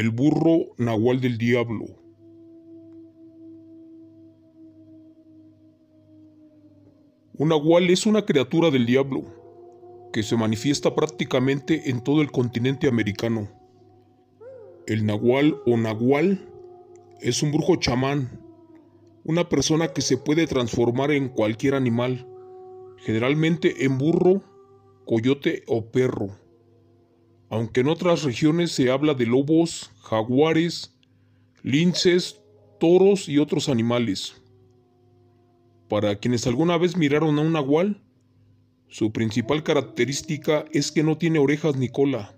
El burro nahual del diablo. Un nahual es una criatura del diablo que se manifiesta prácticamente en todo el continente americano. El nahual o nahual es un brujo chamán, una persona que se puede transformar en cualquier animal, generalmente en burro, coyote o perro. Aunque en otras regiones se habla de lobos, jaguares, linces, toros y otros animales. Para quienes alguna vez miraron a un nahual, su principal característica es que no tiene orejas ni cola.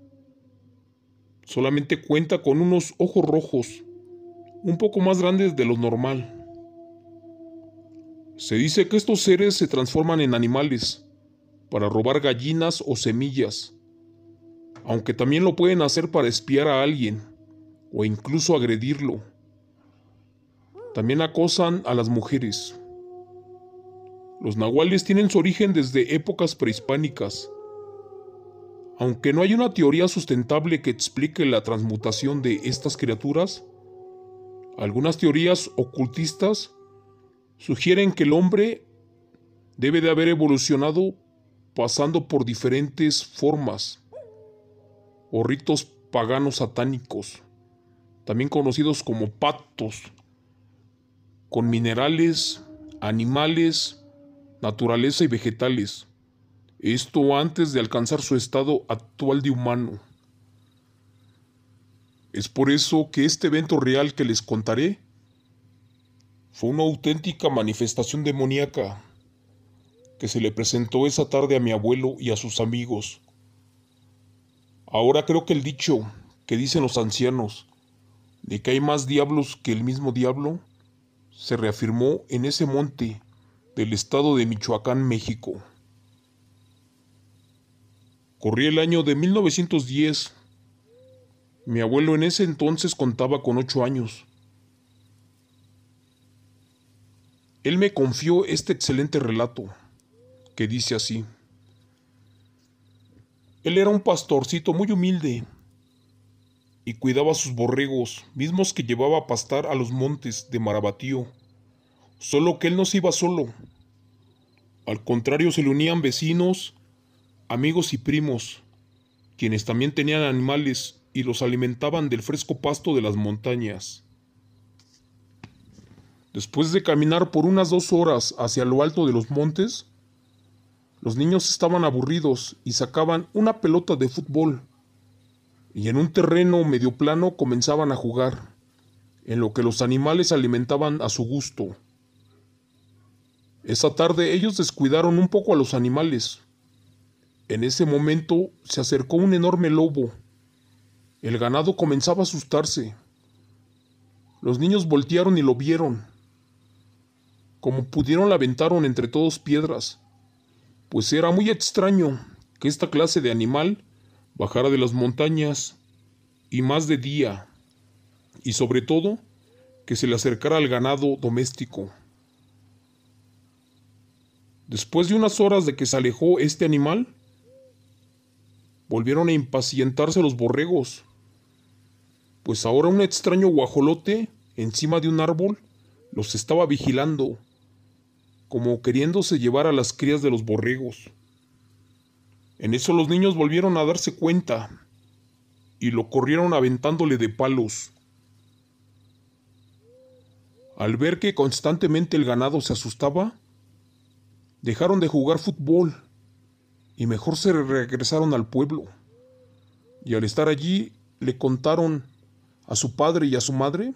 Solamente cuenta con unos ojos rojos, un poco más grandes de lo normal. Se dice que estos seres se transforman en animales para robar gallinas o semillas aunque también lo pueden hacer para espiar a alguien o incluso agredirlo. También acosan a las mujeres. Los nahuales tienen su origen desde épocas prehispánicas. Aunque no hay una teoría sustentable que explique la transmutación de estas criaturas, algunas teorías ocultistas sugieren que el hombre debe de haber evolucionado pasando por diferentes formas o ritos paganos satánicos, también conocidos como pactos, con minerales, animales, naturaleza y vegetales, esto antes de alcanzar su estado actual de humano. Es por eso que este evento real que les contaré fue una auténtica manifestación demoníaca que se le presentó esa tarde a mi abuelo y a sus amigos Ahora creo que el dicho que dicen los ancianos de que hay más diablos que el mismo diablo se reafirmó en ese monte del estado de Michoacán, México. Corría el año de 1910. Mi abuelo en ese entonces contaba con ocho años. Él me confió este excelente relato, que dice así. Él era un pastorcito muy humilde y cuidaba sus borregos, mismos que llevaba a pastar a los montes de Marabatío. Solo que él no se iba solo. Al contrario, se le unían vecinos, amigos y primos, quienes también tenían animales y los alimentaban del fresco pasto de las montañas. Después de caminar por unas dos horas hacia lo alto de los montes, los niños estaban aburridos y sacaban una pelota de fútbol y en un terreno medio plano comenzaban a jugar, en lo que los animales alimentaban a su gusto. Esa tarde ellos descuidaron un poco a los animales. En ese momento se acercó un enorme lobo. El ganado comenzaba a asustarse. Los niños voltearon y lo vieron. Como pudieron la aventaron entre todos piedras, pues era muy extraño que esta clase de animal bajara de las montañas, y más de día, y sobre todo, que se le acercara al ganado doméstico. Después de unas horas de que se alejó este animal, volvieron a impacientarse los borregos, pues ahora un extraño guajolote encima de un árbol los estaba vigilando como queriéndose llevar a las crías de los borregos. En eso los niños volvieron a darse cuenta y lo corrieron aventándole de palos. Al ver que constantemente el ganado se asustaba, dejaron de jugar fútbol y mejor se regresaron al pueblo. Y al estar allí le contaron a su padre y a su madre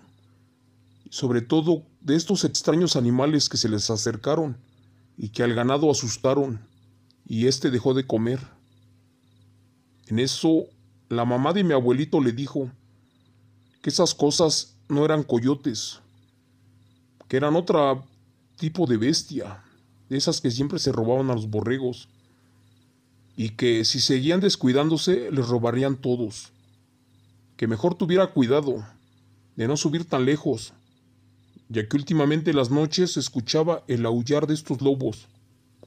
sobre todo de estos extraños animales que se les acercaron y que al ganado asustaron, y éste dejó de comer. En eso, la mamá de mi abuelito le dijo que esas cosas no eran coyotes, que eran otro tipo de bestia, de esas que siempre se robaban a los borregos, y que si seguían descuidándose les robarían todos, que mejor tuviera cuidado de no subir tan lejos, ya que últimamente las noches se escuchaba el aullar de estos lobos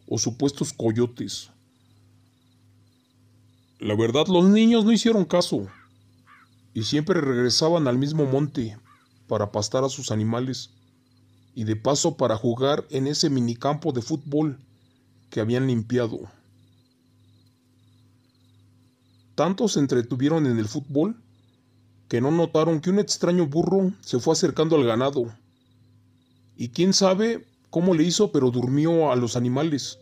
o supuestos coyotes. La verdad los niños no hicieron caso y siempre regresaban al mismo monte para pastar a sus animales y de paso para jugar en ese minicampo de fútbol que habían limpiado. Tanto se entretuvieron en el fútbol que no notaron que un extraño burro se fue acercando al ganado y quién sabe cómo le hizo, pero durmió a los animales.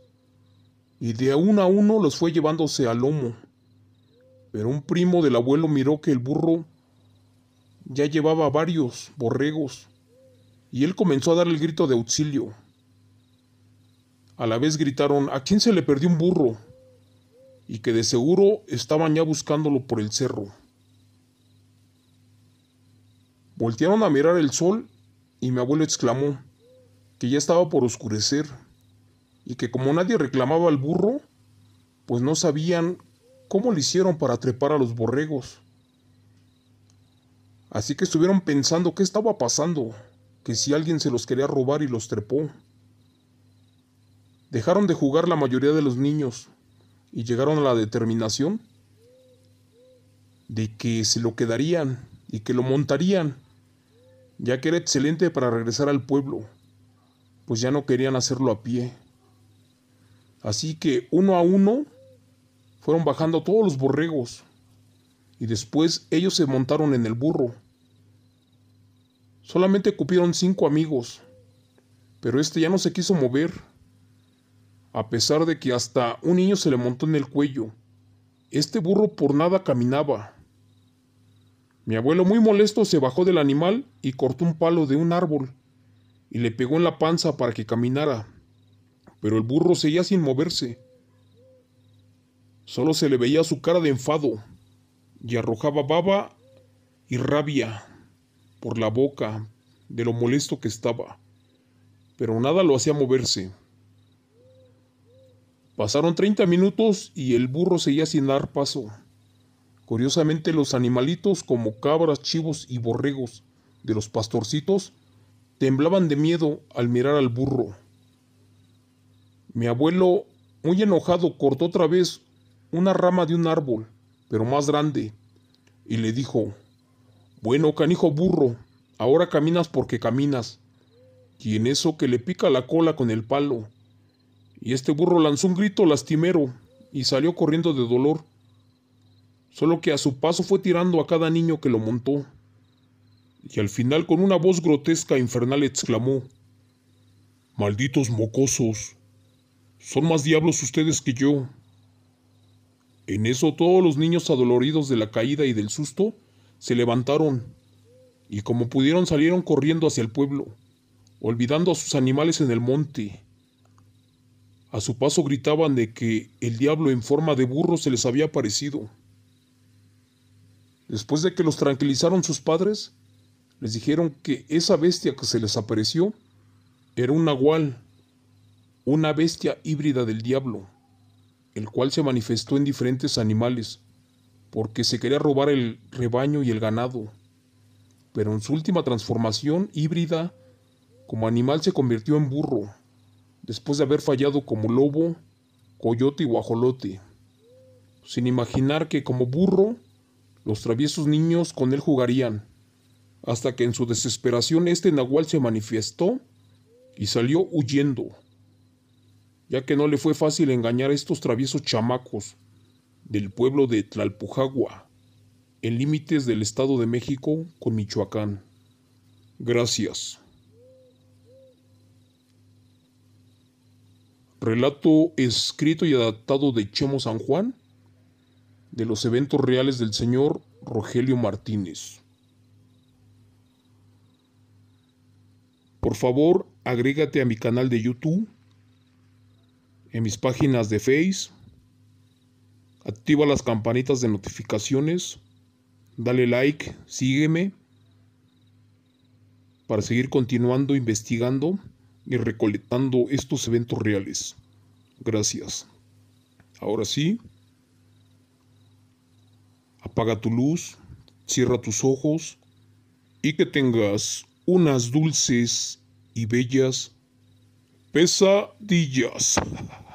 Y de uno a uno los fue llevándose al lomo. Pero un primo del abuelo miró que el burro ya llevaba varios borregos, y él comenzó a dar el grito de auxilio. A la vez gritaron, ¿a quién se le perdió un burro? Y que de seguro estaban ya buscándolo por el cerro. Voltearon a mirar el sol y mi abuelo exclamó que ya estaba por oscurecer y que como nadie reclamaba al burro, pues no sabían cómo le hicieron para trepar a los borregos. Así que estuvieron pensando qué estaba pasando, que si alguien se los quería robar y los trepó. Dejaron de jugar la mayoría de los niños y llegaron a la determinación de que se lo quedarían y que lo montarían ya que era excelente para regresar al pueblo, pues ya no querían hacerlo a pie. Así que uno a uno fueron bajando todos los borregos y después ellos se montaron en el burro. Solamente cupieron cinco amigos, pero este ya no se quiso mover, a pesar de que hasta un niño se le montó en el cuello. Este burro por nada caminaba. Mi abuelo muy molesto se bajó del animal y cortó un palo de un árbol y le pegó en la panza para que caminara, pero el burro seguía sin moverse. Solo se le veía su cara de enfado y arrojaba baba y rabia por la boca de lo molesto que estaba, pero nada lo hacía moverse. Pasaron 30 minutos y el burro seguía sin dar paso. Curiosamente los animalitos como cabras, chivos y borregos de los pastorcitos temblaban de miedo al mirar al burro. Mi abuelo, muy enojado, cortó otra vez una rama de un árbol, pero más grande, y le dijo, Bueno, canijo burro, ahora caminas porque caminas, quien eso que le pica la cola con el palo. Y este burro lanzó un grito lastimero y salió corriendo de dolor solo que a su paso fue tirando a cada niño que lo montó. Y al final con una voz grotesca e infernal exclamó, Malditos mocosos, son más diablos ustedes que yo. En eso todos los niños adoloridos de la caída y del susto se levantaron y como pudieron salieron corriendo hacia el pueblo, olvidando a sus animales en el monte. A su paso gritaban de que el diablo en forma de burro se les había aparecido. Después de que los tranquilizaron sus padres, les dijeron que esa bestia que se les apareció era un nahual, una bestia híbrida del diablo, el cual se manifestó en diferentes animales, porque se quería robar el rebaño y el ganado. Pero en su última transformación híbrida, como animal se convirtió en burro, después de haber fallado como lobo, coyote y guajolote, sin imaginar que como burro los traviesos niños con él jugarían, hasta que en su desesperación este nahual se manifestó y salió huyendo, ya que no le fue fácil engañar a estos traviesos chamacos del pueblo de Tlalpujagua, en límites del Estado de México con Michoacán. Gracias. Relato escrito y adaptado de Chemo San Juan, de los eventos reales del señor Rogelio Martínez. Por favor, agrégate a mi canal de YouTube, en mis páginas de Face, activa las campanitas de notificaciones, dale like, sígueme para seguir continuando investigando y recolectando estos eventos reales. Gracias. Ahora sí. Apaga tu luz, cierra tus ojos y que tengas unas dulces y bellas pesadillas.